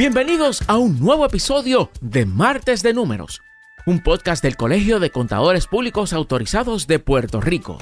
Bienvenidos a un nuevo episodio de Martes de Números, un podcast del Colegio de Contadores Públicos Autorizados de Puerto Rico.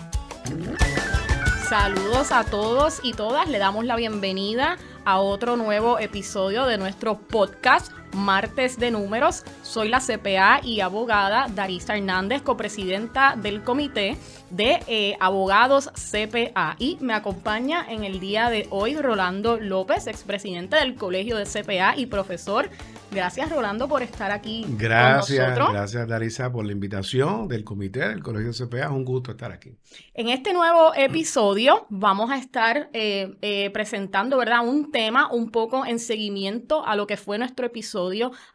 Saludos a todos y todas, le damos la bienvenida a otro nuevo episodio de nuestro podcast Martes de Números. Soy la CPA y abogada Darisa Hernández, copresidenta del Comité de eh, Abogados CPA. Y me acompaña en el día de hoy Rolando López, expresidente del Colegio de CPA y profesor. Gracias, Rolando, por estar aquí. Gracias, gracias, Darisa, por la invitación del Comité del Colegio de CPA. Es un gusto estar aquí. En este nuevo episodio vamos a estar eh, eh, presentando, ¿verdad?, un tema un poco en seguimiento a lo que fue nuestro episodio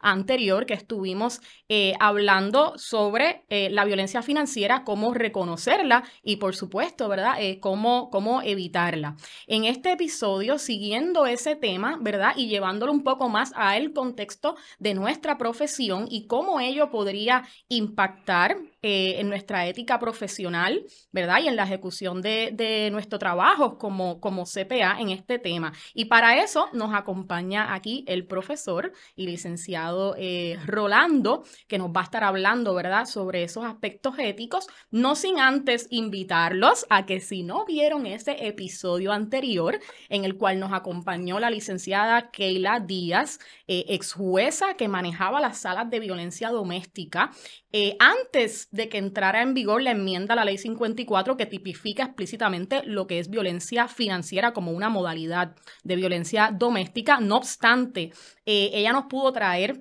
anterior que estuvimos eh, hablando sobre eh, la violencia financiera, cómo reconocerla y por supuesto, ¿verdad? Eh, cómo, cómo evitarla. En este episodio, siguiendo ese tema, ¿verdad? Y llevándolo un poco más al contexto de nuestra profesión y cómo ello podría impactar eh, en nuestra ética profesional, ¿verdad? Y en la ejecución de, nuestro trabajo como, como CPA en este tema. Y para eso nos acompaña aquí el profesor y licenciado eh, Rolando, que nos va a estar hablando, ¿verdad?, sobre esos aspectos éticos, no sin antes invitarlos a que si no vieron ese episodio anterior en el cual nos acompañó la licenciada Keila Díaz, eh, ex jueza que manejaba las salas de violencia doméstica eh, antes de que entrara en vigor la enmienda a la ley 54 que tipifica explícitamente lo que es violencia financiera como una modalidad de violencia doméstica. No obstante, eh, ella nos pudo traer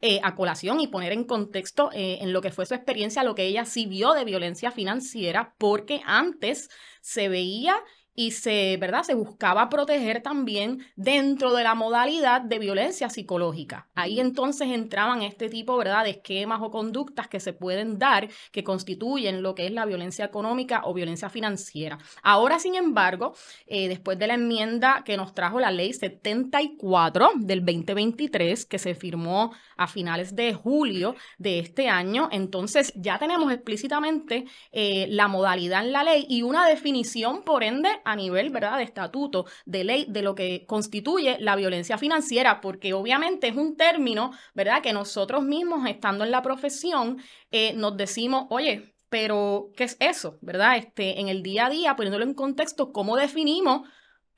eh, a colación y poner en contexto en lo que fue su experiencia, lo que ella sí vio de violencia financiera, porque antes se veía y se, ¿verdad? Se buscaba proteger también dentro de la modalidad de violencia psicológica. Ahí mm. entonces entraban este tipo, ¿verdad?, de esquemas o conductas que se pueden dar que constituyen lo que es la violencia económica o violencia financiera. Ahora, sin embargo, eh, después de la enmienda que nos trajo la ley 74 del 2023, que se firmó a finales de julio de este año. Entonces ya tenemos explícitamente eh, la modalidad en la ley y una definición, por ende, a nivel ¿verdad? de estatuto, de ley, de lo que constituye la violencia financiera, porque obviamente es un término ¿verdad? que nosotros mismos, estando en la profesión, eh, nos decimos, oye, pero ¿qué es eso? ¿Verdad? Este, en el día a día, poniéndolo en contexto, ¿cómo definimos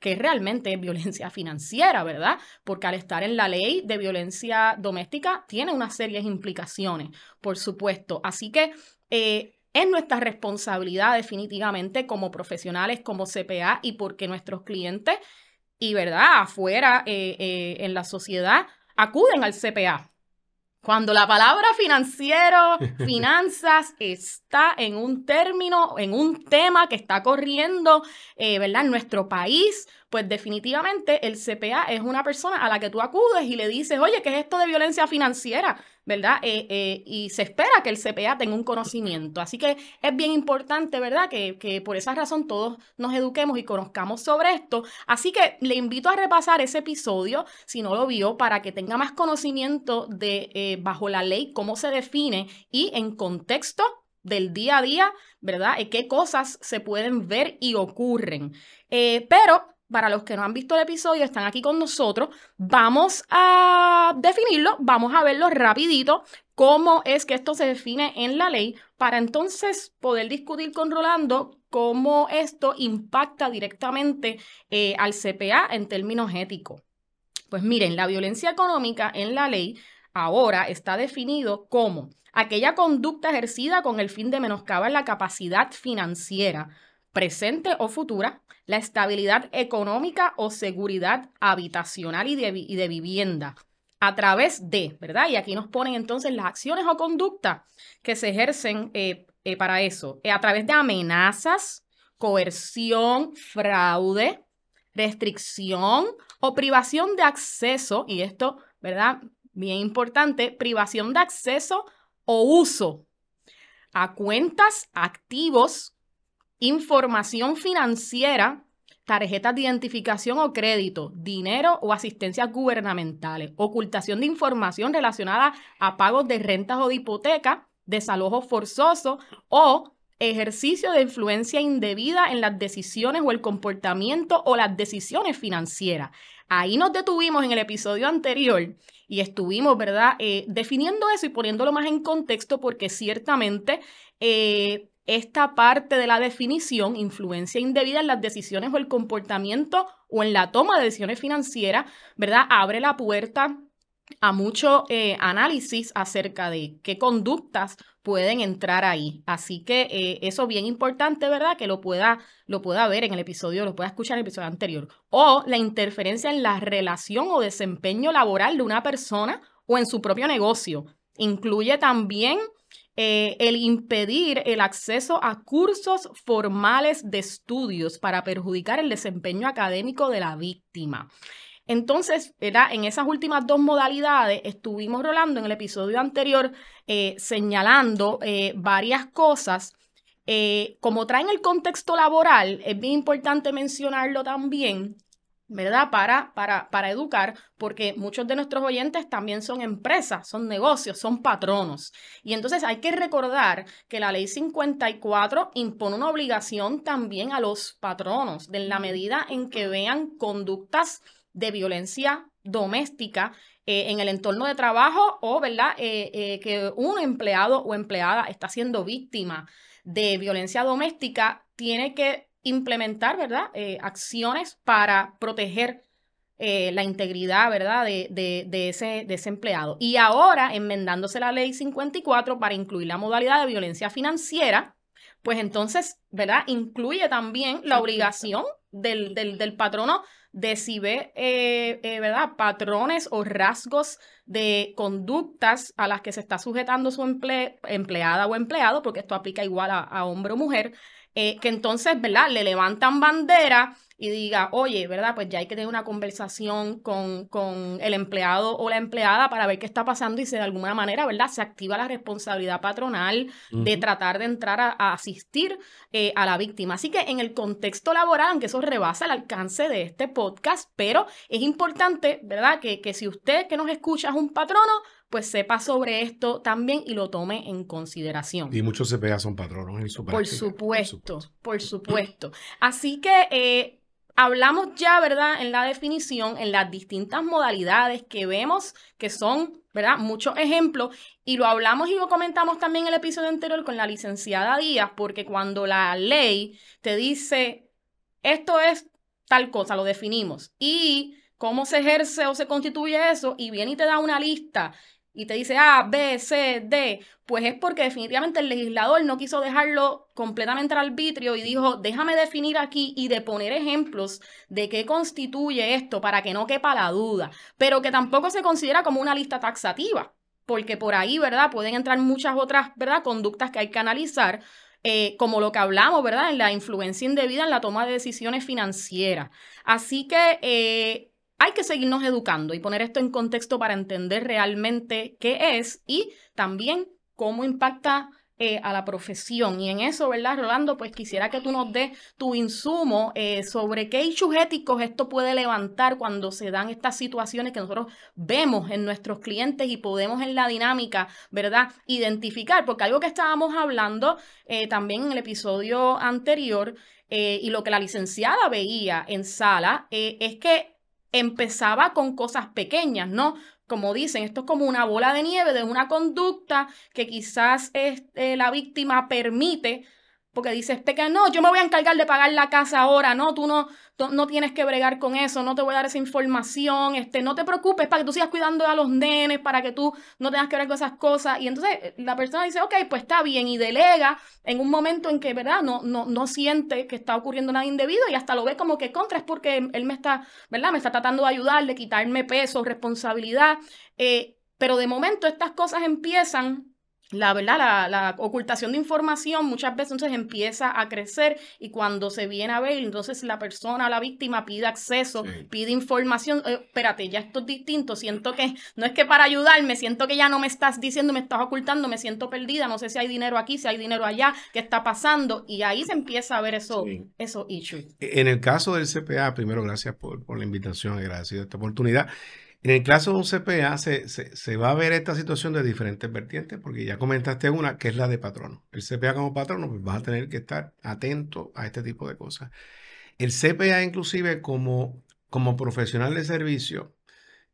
que realmente es violencia financiera, ¿verdad? Porque al estar en la ley de violencia doméstica tiene unas serias implicaciones, por supuesto. Así que... Eh, es nuestra responsabilidad definitivamente como profesionales, como CPA y porque nuestros clientes y, ¿verdad?, afuera eh, eh, en la sociedad acuden al CPA cuando la palabra financiero, finanzas, está en un término, en un tema que está corriendo, eh, ¿verdad? En nuestro país, pues definitivamente el CPA es una persona a la que tú acudes y le dices, oye, ¿qué es esto de violencia financiera? ¿verdad? Eh, eh, y se espera que el CPA tenga un conocimiento. Así que es bien importante, ¿verdad? Que, por esa razón todos nos eduquemos y conozcamos sobre esto. Así que le invito a repasar ese episodio, si no lo vio, para que tenga más conocimiento de eh, bajo la ley cómo se define y en contexto del día a día, ¿verdad? ¿Qué cosas se pueden ver y ocurren? pero para los que no han visto el episodio, están aquí con nosotros, vamos a definirlo, vamos a verlo rapidito, cómo es que esto se define en la ley, para entonces poder discutir con Rolando cómo esto impacta directamente eh, al CPA en términos éticos. Pues miren, la violencia económica en la ley ahora está definido como aquella conducta ejercida con el fin de menoscabar la capacidad financiera presente o futura, la estabilidad económica o seguridad habitacional y de, vivienda a través de, ¿verdad? Y aquí nos ponen entonces las acciones o conductas que se ejercen eh, eh, para eso, eh, a través de amenazas, coerción, fraude, restricción o privación de acceso, y esto, ¿verdad? Bien importante, privación de acceso o uso a cuentas, activos, información financiera, tarjetas de identificación o crédito, dinero o asistencias gubernamentales, ocultación de información relacionada a pagos de rentas o de hipoteca, desalojo forzoso o ejercicio de influencia indebida en las decisiones o el comportamiento o las decisiones financieras. Ahí nos detuvimos en el episodio anterior y estuvimos, ¿verdad?, eh, definiendo eso y poniéndolo más en contexto porque ciertamente eh, esta parte de la definición, influencia indebida en las decisiones o el comportamiento o en la toma de decisiones financieras, ¿verdad? Abre la puerta a mucho eh, análisis acerca de qué conductas pueden entrar ahí. Así que eh, eso bien importante, ¿verdad? Que lo pueda, lo pueda ver en el episodio, lo pueda escuchar en el episodio anterior. O la interferencia en la relación o desempeño laboral de una persona o en su propio negocio. Incluye también eh, el impedir el acceso a cursos formales de estudios para perjudicar el desempeño académico de la víctima. Entonces, era en esas últimas dos modalidades estuvimos, Rolando, en el episodio anterior eh, señalando eh, varias cosas. como traen el contexto laboral, es bien importante mencionarlo también, ¿verdad? Para, para, para educar, porque muchos de nuestros oyentes también son empresas, son negocios, son patronos. Y entonces hay que recordar que la ley 54 impone una obligación también a los patronos, en la medida en que vean conductas de violencia doméstica eh, en el entorno de trabajo o, ¿verdad?, eh, eh, que un empleado o empleada está siendo víctima de violencia doméstica, tiene que implementar, ¿verdad? Eh, acciones para proteger eh, la integridad, ¿verdad? De, de, ese, empleado. Y ahora, enmendándose la ley 54 para incluir la modalidad de violencia financiera, pues entonces, ¿verdad? Incluye también la obligación del, del, patrono de si ve, eh, ¿verdad? Patrones o rasgos de conductas a las que se está sujetando su empleada o empleado, porque esto aplica igual a, a hombre o mujer, eh, que entonces, ¿verdad? Le levantan bandera y diga, oye, ¿verdad? Pues ya hay que tener una conversación con, con, el empleado o la empleada para ver qué está pasando y si de alguna manera, ¿verdad? Se activa la responsabilidad patronal de tratar de entrar a, asistir eh, a la víctima. Así que en el contexto laboral, aunque eso rebasa el alcance de este podcast, pero es importante, ¿verdad? Que, que si usted que nos escucha es un patrono, pues sepa sobre esto también y lo tome en consideración. Y muchos CPA son patronos en su país. Por supuesto, por supuesto. Así que eh, hablamos ya, ¿verdad?, en la definición, en las distintas modalidades que vemos, que son, ¿verdad?, muchos ejemplos, y lo hablamos y lo comentamos también en el episodio anterior con la licenciada Díaz, porque cuando la ley te dice, esto es tal cosa, lo definimos, y cómo se ejerce o se constituye eso, y viene y te da una lista y te dice A, B, C, D, pues es porque definitivamente el legislador no quiso dejarlo completamente al arbitrio y dijo, déjame definir aquí y de poner ejemplos de qué constituye esto para que no quepa la duda, pero que tampoco se considera como una lista taxativa, porque por ahí, ¿verdad? Pueden entrar muchas otras, ¿verdad? Conductas que hay que analizar. Eh, como lo que hablamos, ¿verdad? En la influencia indebida en la toma de decisiones financieras. Así que eh, hay que seguirnos educando y poner esto en contexto para entender realmente qué es y también cómo impacta eh, a la profesión. Y en eso, ¿verdad, Rolando? Pues quisiera que tú nos des tu insumo eh, sobre qué issues éticos esto puede levantar cuando se dan estas situaciones que nosotros vemos en nuestros clientes y podemos en la dinámica, ¿verdad? Identificar, porque algo que estábamos hablando eh, también en el episodio anterior y lo que la licenciada veía en sala es que empezaba con cosas pequeñas, ¿no? Como dicen, esto es como una bola de nieve de una conducta que quizás este, la víctima permite porque dices, que no, yo me voy a encargar de pagar la casa ahora, no, tú no, no tienes que bregar con eso, no te voy a dar esa información, este, no te preocupes para que tú sigas cuidando a los nenes, para que tú no tengas que ver con esas cosas. Y entonces eh, la persona dice, ok, pues está bien, y delega en un momento en que, ¿verdad? No, no, no siente que está ocurriendo nada indebido y hasta lo ve como que contra, es porque él me está, ¿verdad? Me está tratando de ayudar, de quitarme peso, responsabilidad. Eh, pero de momento estas cosas empiezan la verdad, la, la, ocultación de información muchas veces empieza a crecer y cuando se viene a ver, entonces la persona, la víctima pide acceso, pide información, eh, espérate, ya esto es distinto, siento que no es que para ayudarme, siento que ya no me estás diciendo, me estás ocultando, me siento perdida, no sé si hay dinero aquí, si hay dinero allá, qué está pasando y ahí se empieza a ver eso, eso esos En el caso del CPA, primero gracias por, la invitación, gracias esta oportunidad. En el caso de un CPA se, va a ver esta situación de diferentes vertientes, porque ya comentaste una, que es la de patrono. El CPA como patrono, pues vas a tener que estar atento a este tipo de cosas. El CPA inclusive como, como profesional de servicio,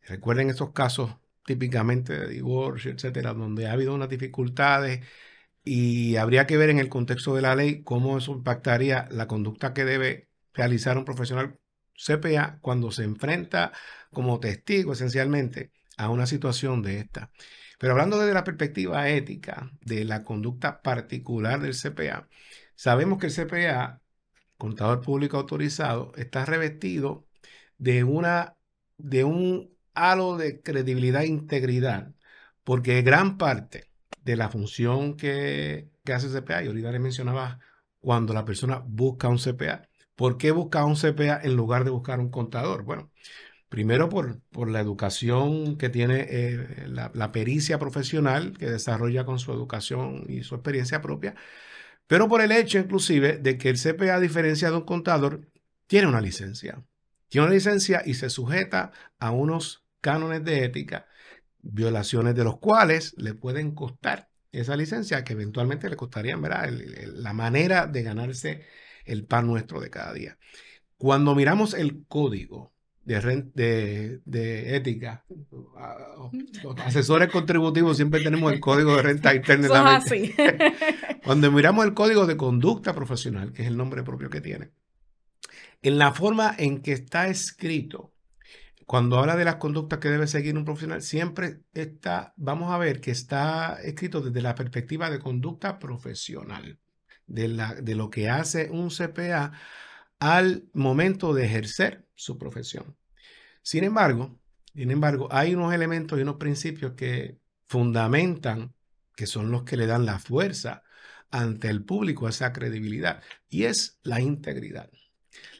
recuerden estos casos típicamente de divorcio, etcétera, donde ha habido unas dificultades y habría que ver en el contexto de la ley cómo eso impactaría la conducta que debe realizar un profesional CPA cuando se enfrenta como testigo esencialmente a una situación de esta. Pero hablando desde la perspectiva ética de la conducta particular del CPA, sabemos que el CPA, contador público autorizado, está revestido de, una, de un halo de credibilidad e integridad, porque gran parte de la función que, hace el CPA, y ahorita le mencionaba cuando la persona busca un CPA, ¿Por qué buscar un CPA en lugar de buscar un contador? Bueno, primero por, la educación que tiene, eh, la, pericia profesional que desarrolla con su educación y su experiencia propia, pero por el hecho inclusive de que el CPA, a diferencia de un contador, tiene una licencia. Tiene una licencia y se sujeta a unos cánones de ética, violaciones de los cuales le pueden costar esa licencia, que eventualmente le costarían ¿verdad? la manera de ganarse el pan nuestro de cada día. Cuando miramos el código de, de, ética, los asesores contributivos siempre tenemos el código de renta interna. Cuando miramos el código de conducta profesional, que es el nombre propio que tiene, en la forma en que está escrito, cuando habla de las conductas que debe seguir un profesional, siempre está, vamos a ver que está escrito desde la perspectiva de conducta profesional de, lo que hace un CPA al momento de ejercer su profesión. Sin embargo, sin embargo, hay unos elementos y unos principios que fundamentan, que son los que le dan la fuerza ante el público a esa credibilidad, y es la integridad.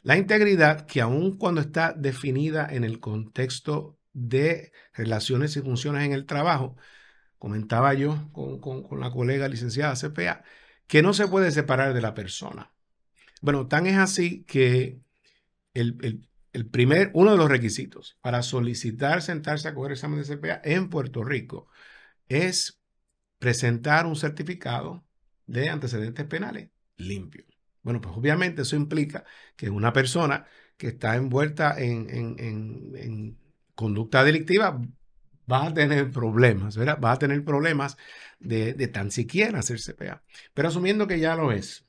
La integridad que aun cuando está definida en el contexto de relaciones y funciones en el trabajo, comentaba yo con, con la colega licenciada CPA, que no se puede separar de la persona. Bueno, tan es así que el, primer, uno de los requisitos para solicitar sentarse a coger el examen de CPA en Puerto Rico es presentar un certificado de antecedentes penales limpio. Bueno, pues obviamente eso implica que una persona que está envuelta en conducta delictiva va a tener problemas, ¿verdad? Va a tener problemas de, tan siquiera hacer CPA. Pero asumiendo que ya lo es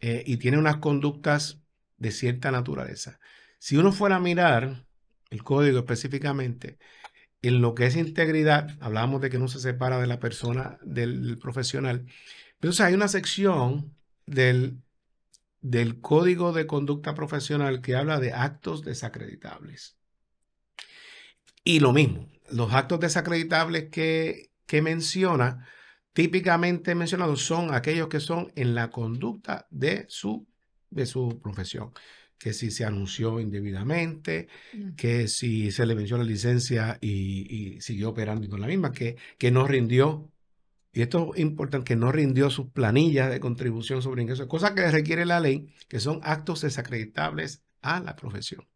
eh, y tiene unas conductas de cierta naturaleza. Si uno fuera a mirar el código específicamente, en lo que es integridad, hablamos de que no se separa de la persona, del profesional. Pero hay una sección del, del código de conducta profesional que habla de actos desacreditables. Y lo mismo, los actos desacreditables que, que menciona, típicamente mencionados, son aquellos que son en la conducta de su, de su profesión. Que si se anunció indebidamente, mm. que si se le venció la licencia y, siguió operando con la misma, que, que no rindió y esto es importante, que no rindió sus planillas de contribución sobre ingresos, cosas que requiere la ley, que son actos desacreditables a la profesión.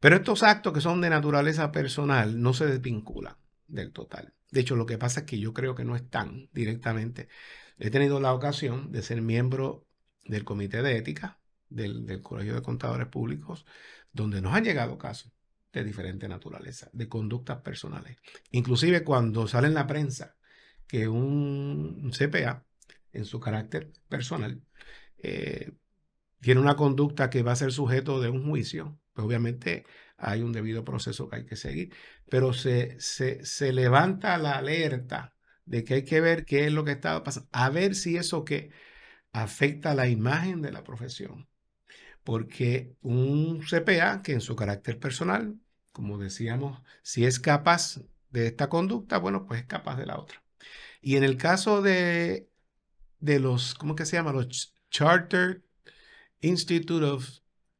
Pero estos actos que son de naturaleza personal no se desvinculan del total. De hecho, lo que pasa es que yo creo que no están directamente. He tenido la ocasión de ser miembro del Comité de Ética del, Colegio de Contadores Públicos, donde nos han llegado casos de diferente naturaleza, de conductas personales. Inclusive cuando sale en la prensa que un CPA, en su carácter personal, eh, tiene una conducta que va a ser sujeto de un juicio pues, obviamente hay un debido proceso que hay que seguir, pero se, se, levanta la alerta de que hay que ver qué es lo que está pasando, a ver si eso que afecta la imagen de la profesión. Porque un CPA que en su carácter personal, como decíamos, si es capaz de esta conducta, bueno, pues es capaz de la otra. Y en el caso de, de los, ¿cómo que se llama? Los Chartered Institute of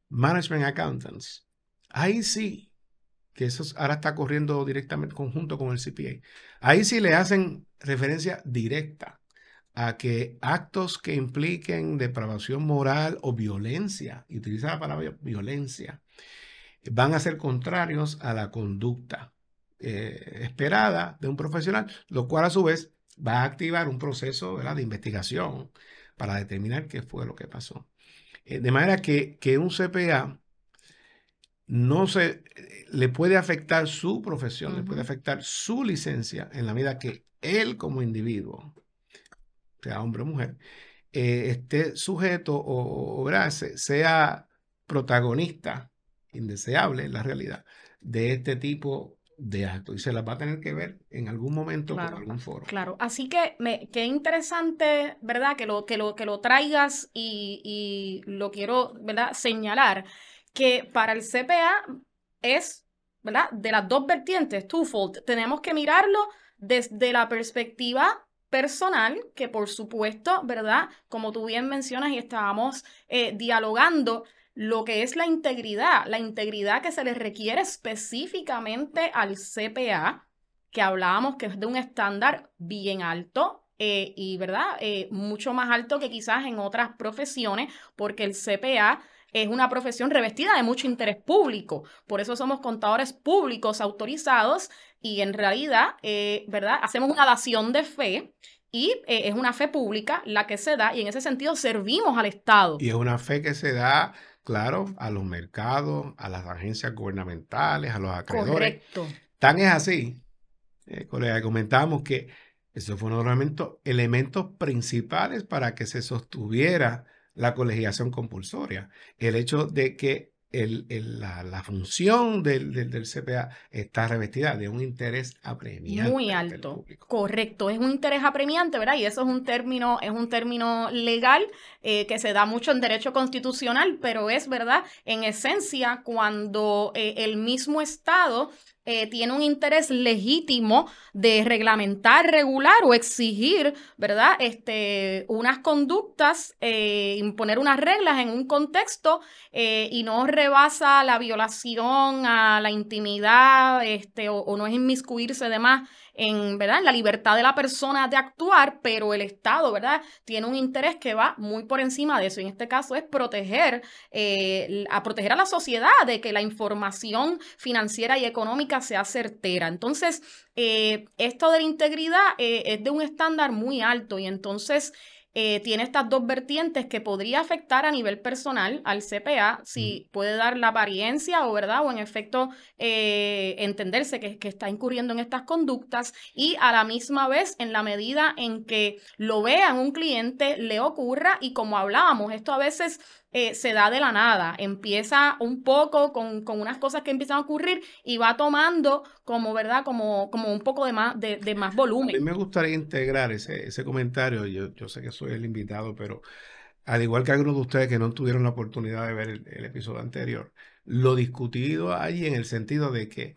Management Accountants. Ahí sí, que eso ahora está corriendo directamente conjunto con el CPA. Ahí sí le hacen referencia directa a que actos que impliquen depravación moral o violencia, y utiliza la palabra violencia, van a ser contrarios a la conducta eh, esperada de un profesional, lo cual a su vez va a activar un proceso de investigación para determinar qué fue lo que pasó. Eh, de manera que, un CPA no se eh, le puede afectar su profesión, le puede afectar su licencia en la medida que él como individuo, sea hombre o mujer, eh, esté sujeto o, sea protagonista indeseable en la realidad de este tipo de acto y se las va a tener que ver en algún momento por algún foro. Claro, así que me, qué interesante, ¿verdad? Que lo, que lo, que lo traigas y, y lo quiero, ¿verdad? Señalar que para el CPA es, ¿verdad? De las dos vertientes, twofold, tenemos que mirarlo desde la perspectiva personal, que por supuesto, ¿verdad? Como tú bien mencionas y estábamos eh, dialogando, lo que es la integridad, la integridad que se le requiere específicamente al CPA, que hablábamos que es de un estándar bien alto, eh, y verdad eh, mucho más alto que quizás en otras profesiones porque el CPA es una profesión revestida de mucho interés público por eso somos contadores públicos autorizados y en realidad eh, verdad hacemos una dación de fe y es una fe pública la que se da y en ese sentido servimos al Estado y es una fe que se da claro, a los mercados, a las agencias gubernamentales, a los acreedores. Correcto. Tan es así, eh, colega, que eso fue uno de elementos principales para que se sostuviera la colegiación compulsoria. El hecho de que la, función del, CPA está revestida de un interés apremiante. Muy alto. Correcto, es un interés apremiante, ¿verdad? Y eso es un término, es un término legal eh, que se da mucho en derecho constitucional, pero es verdad, en esencia, cuando eh, el mismo Estado eh, tiene un interés legítimo de reglamentar, regular o exigir, ¿verdad? Este, unas conductas, eh, imponer unas reglas en un contexto eh, y no rebasa la violación a la intimidad este, o, no es inmiscuirse de más en, ¿verdad? la libertad de la persona de actuar, pero el Estado, ¿verdad? Tiene un interés que va muy por encima de eso. en este caso es proteger, eh, a proteger a la sociedad de que la información financiera y económica sea certera. Entonces, eh, esto de la integridad eh, es de un estándar muy alto y entonces... Eh, tiene estas dos vertientes que podría afectar a nivel personal al CPA, si puede dar la apariencia o verdad, o en efecto eh, entenderse que, que, está incurriendo en estas conductas y a la misma vez en la medida en que lo vean un cliente, le ocurra y como hablábamos, esto a veces eh, se da de la nada, empieza un poco con, unas cosas que empiezan a ocurrir y va tomando como, ¿verdad? Como, como un poco de más, de, más volumen. A mí me gustaría integrar ese, comentario, yo, sé que soy el invitado, pero al igual que algunos de ustedes que no tuvieron la oportunidad de ver el, episodio anterior, lo discutido allí en el sentido de que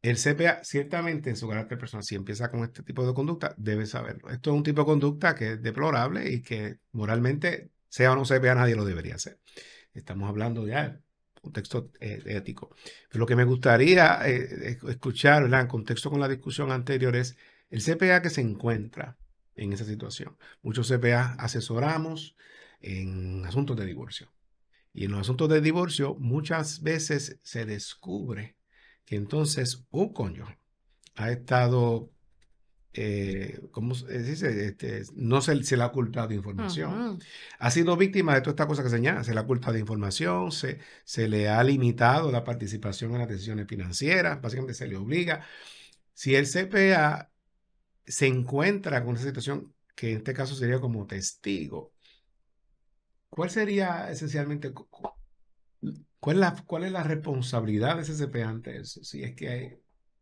el CPA, ciertamente en su carácter personal, si empieza con este tipo de conducta, debe saberlo. Esto es un tipo de conducta que es deplorable y que moralmente sea o no CPA, nadie lo debería hacer. Estamos hablando ya contexto eh, ético. lo que me gustaría eh, escuchar, ¿verdad? en contexto con la discusión anterior, es el CPA que se encuentra en esa situación. Muchos CPA asesoramos en asuntos de divorcio. Y en los asuntos de divorcio muchas veces se descubre que entonces un coño ha estado eh, ¿cómo se dice? Este, no se, le ha ocultado información. Ha sido víctima de toda esta cosa que señala. Se le ha ocultado información, se, le ha limitado la participación en las decisiones financieras, básicamente se le obliga. Si el CPA se encuentra con una situación que en este caso sería como testigo, ¿cuál sería esencialmente... ¿Cuál es, la, ¿Cuál es la responsabilidad de ese CPA ante eso? Si es que hay,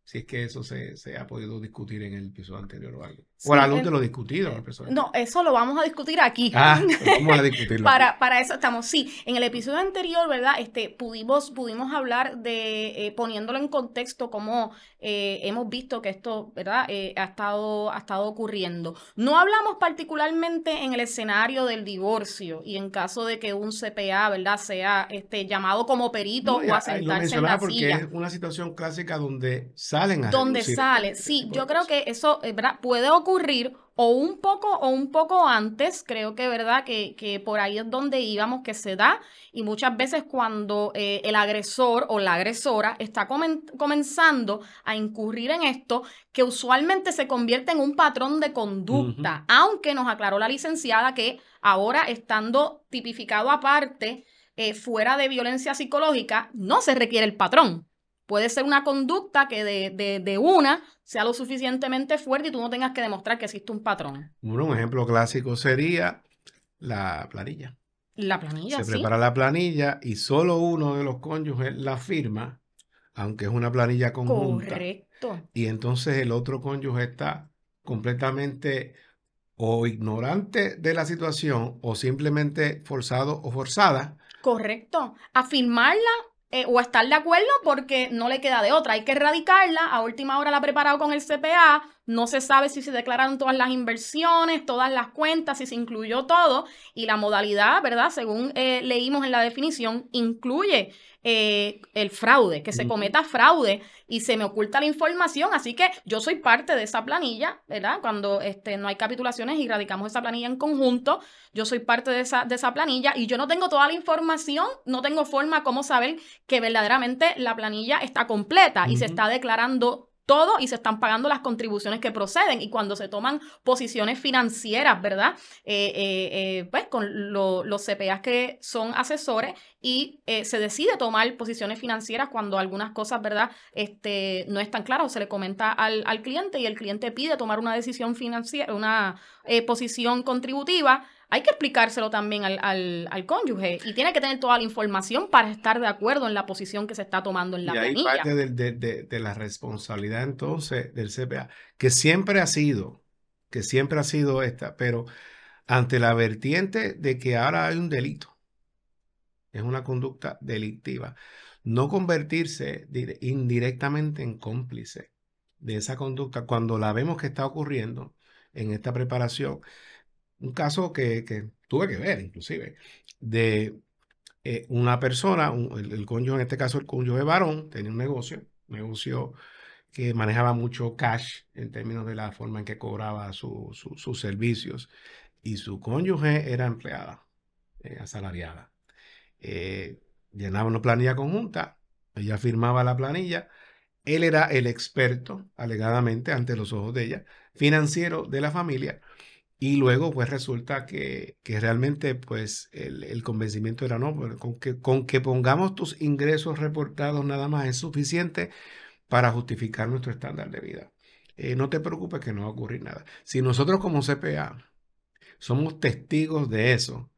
si es que eso se, ha podido discutir en el episodio anterior o algo. O la luz de lo discutido. no, eso lo vamos a discutir aquí. Ah, pues vamos a discutirlo. para, para eso estamos. Sí, en el episodio anterior, ¿verdad? Este, pudimos, pudimos hablar de, eh, poniéndolo en contexto, cómo eh, hemos visto que esto, ¿verdad? Eh, ha, estado, ha estado ocurriendo. No hablamos particularmente en el escenario del divorcio y en caso de que un CPA, ¿verdad? Sea este, llamado como perito o a en la porque es una situación clásica donde salen a Donde sale, este sí. Yo creo que eso, ¿verdad? Puede ocurrir ocurrir o un poco o un poco antes, creo que verdad que, que por ahí es donde íbamos que se da y muchas veces cuando eh, el agresor o la agresora está comenzando a incurrir en esto, que usualmente se convierte en un patrón de conducta, aunque nos aclaró la licenciada que ahora estando tipificado aparte, eh, fuera de violencia psicológica, no se requiere el patrón. Puede ser una conducta que de, una sea lo suficientemente fuerte y tú no tengas que demostrar que existe un patrón. Bueno, un ejemplo clásico sería la planilla. La planilla. Se prepara la planilla y solo uno de los cónyuges la firma, aunque es una planilla conjunta. Correcto. Y entonces el otro cónyuge está completamente o ignorante de la situación o simplemente forzado o forzada. Correcto. A firmarla eh, o estar de acuerdo porque no le queda de otra. Hay que erradicarla. A última hora la ha preparado con el CPA no se sabe si se declararon todas las inversiones, todas las cuentas, si se incluyó todo. Y la modalidad, ¿verdad? Según eh, leímos en la definición, incluye eh, el fraude, que se cometa fraude y se me oculta la información. Así que yo soy parte de esa planilla, ¿verdad? Cuando este, no hay capitulaciones y radicamos esa planilla en conjunto, yo soy parte de esa, de esa planilla y yo no tengo toda la información, no tengo forma como saber que verdaderamente la planilla está completa y se está declarando todo y se están pagando las contribuciones que proceden. Y cuando se toman posiciones financieras, ¿verdad? Eh, eh, eh, pues con los CPAs que son asesores y se decide tomar posiciones financieras cuando algunas cosas, ¿verdad? Este, no están claras o se le comenta al, al cliente y el cliente pide tomar una decisión financiera, una posición contributiva hay que explicárselo también al, cónyuge y tiene que tener toda la información para estar de acuerdo en la posición que se está tomando en la y hay parte de, de, la responsabilidad entonces del CPA, que siempre ha sido, que siempre ha sido esta, pero ante la vertiente de que ahora hay un delito, es una conducta delictiva, no convertirse indirectamente en cómplice de esa conducta cuando la vemos que está ocurriendo en esta preparación un caso que, tuve que ver, inclusive, de eh, una persona, el, cónyuge, en este caso el cónyuge varón, tenía un negocio, un negocio que manejaba mucho cash en términos de la forma en que cobraba sus servicios y su cónyuge era empleada, eh, asalariada. Eh, llenaba una planilla conjunta, ella firmaba la planilla, él era el experto, alegadamente, ante los ojos de ella, financiero de la familia y luego, pues resulta que, realmente, pues el, convencimiento era no, con que, con que pongamos tus ingresos reportados nada más es suficiente para justificar nuestro estándar de vida. Eh, no te preocupes que no va a ocurrir nada. Si nosotros como CPA somos testigos de eso,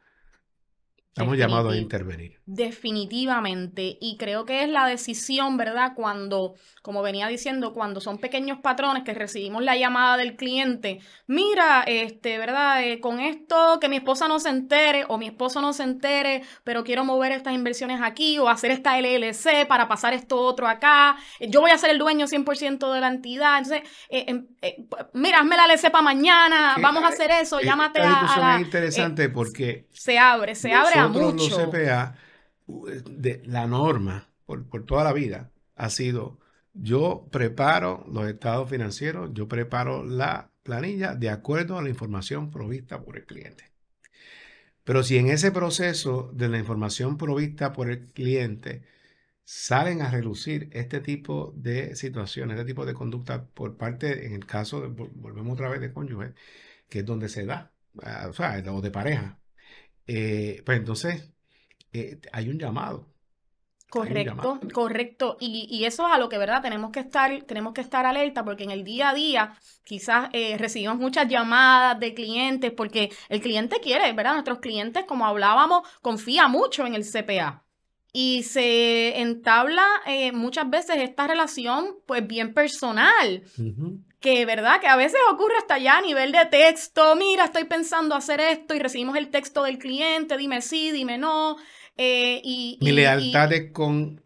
estamos llamados a intervenir. Definitivamente. Y creo que es la decisión, ¿verdad? Cuando, como venía diciendo, cuando son pequeños patrones que recibimos la llamada del cliente, mira, este, ¿verdad? Eh, con esto, que mi esposa no se entere o mi esposo no se entere, pero quiero mover estas inversiones aquí o hacer esta LLC para pasar esto otro acá. Eh, yo voy a ser el dueño 100% de la entidad. Entonces, eh, em, mira, hazme la LLC para mañana, vamos a hacer eso, llámate a, la, es interesante porque... Se abre, se abre a mucho de la norma por, toda la vida ha sido yo preparo los estados financieros, yo preparo la planilla de acuerdo a la información provista por el cliente. Pero si en ese proceso de la información provista por el cliente salen a relucir este tipo de situaciones, este tipo de conducta por parte, en el caso, de, volvemos otra vez de cónyuge, que es donde se da, ah, o sea, o de pareja, eh, pues entonces eh, hay un llamado. Correcto, correcto. Y, eso es a lo que, ¿verdad? Tenemos que estar, tenemos que estar alerta porque en el día a día quizás eh, recibimos muchas llamadas de clientes porque el cliente quiere, ¿verdad? Nuestros clientes, como hablábamos, confía mucho en el CPA y se entabla eh, muchas veces esta relación pues bien personal. Que verdad que a veces ocurre hasta ya a nivel de texto, mira, estoy pensando hacer esto y recibimos el texto del cliente, dime sí, dime no, eh, y, Mi lealtad es con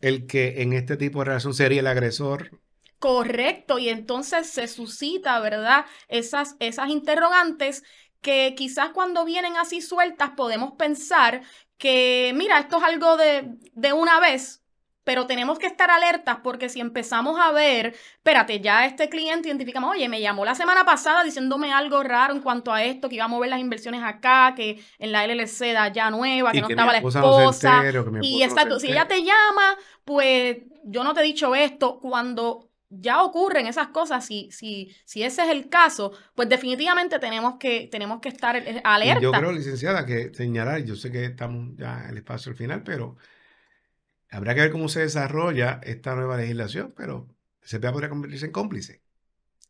el que en este tipo de relación sería el agresor. Correcto, y entonces se suscita, ¿verdad? Esas, esas interrogantes que quizás cuando vienen así sueltas podemos pensar que, mira, esto es algo de, de una vez, pero tenemos que estar alertas porque si empezamos a ver, espérate, ya este cliente identificamos, oye, me llamó la semana pasada diciéndome algo raro en cuanto a esto, que iba a mover las inversiones acá, que en la LLC da ya nueva, que, no estaba la esposa. y exacto, si ella te llama, pues yo no te he dicho esto, cuando ya ocurren esas cosas, si, si, si ese es el caso, pues definitivamente tenemos que, tenemos que estar eh, alerta. yo creo, licenciada, que señalar, yo sé que estamos ya en el espacio al final, pero Habrá que ver cómo se desarrolla esta nueva legislación, pero se podría convertirse en cómplice.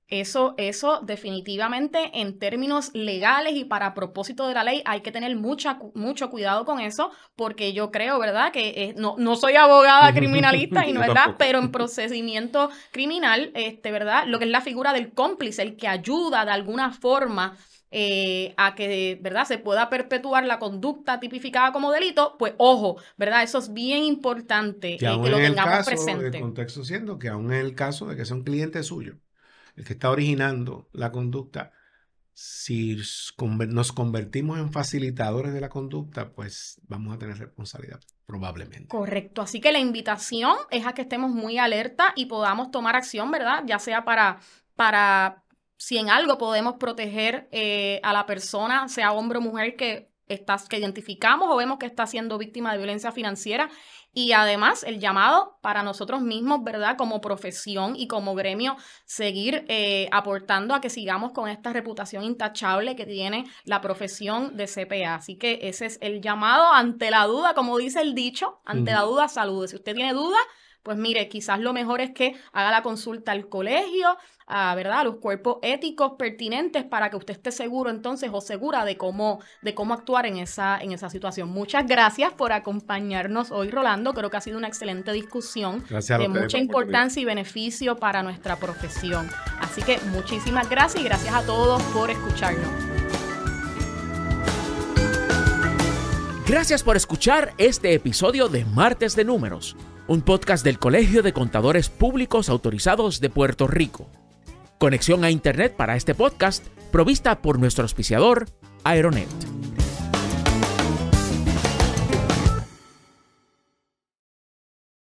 Eso, eso definitivamente en términos legales y para propósito de la ley hay que tener mucho cuidado con eso porque yo creo, ¿verdad? Que eh, no, soy abogada criminalista y no, ¿verdad? Pero en procedimiento criminal, este, ¿verdad? Lo que es la figura del cómplice, el que ayuda de alguna forma eh, a que, ¿verdad?, se pueda perpetuar la conducta tipificada como delito, pues ojo, ¿verdad? Eso es bien importante que, eh, que lo en el caso, contexto siendo que aún en el caso de que sea un cliente suyo, el que está originando la conducta, si nos convertimos en facilitadores de la conducta, pues vamos a tener responsabilidad, probablemente. Correcto, así que la invitación es a que estemos muy alerta y podamos tomar acción, ¿verdad? Ya sea para, para si en algo podemos proteger eh, a la persona, sea hombre o mujer, que, que identificamos o vemos que está siendo víctima de violencia financiera. Y además el llamado para nosotros mismos, ¿verdad? Como profesión y como gremio, seguir eh, aportando a que sigamos con esta reputación intachable que tiene la profesión de CPA. Así que ese es el llamado ante la duda, como dice el dicho, ante la duda, salud. Si usted tiene duda, pues mire, quizás lo mejor es que haga la consulta al colegio, a, ¿verdad? A los cuerpos éticos pertinentes para que usted esté seguro entonces o segura de cómo, de cómo actuar en esa, en esa situación. Muchas gracias por acompañarnos hoy, Rolando. Creo que ha sido una excelente discusión de mucha importancia y beneficio para nuestra profesión. Así que muchísimas gracias y gracias a todos por escucharnos. Gracias por escuchar este episodio de Martes de Números un podcast del Colegio de Contadores Públicos Autorizados de Puerto Rico. Conexión a Internet para este podcast provista por nuestro auspiciador, Aeronet.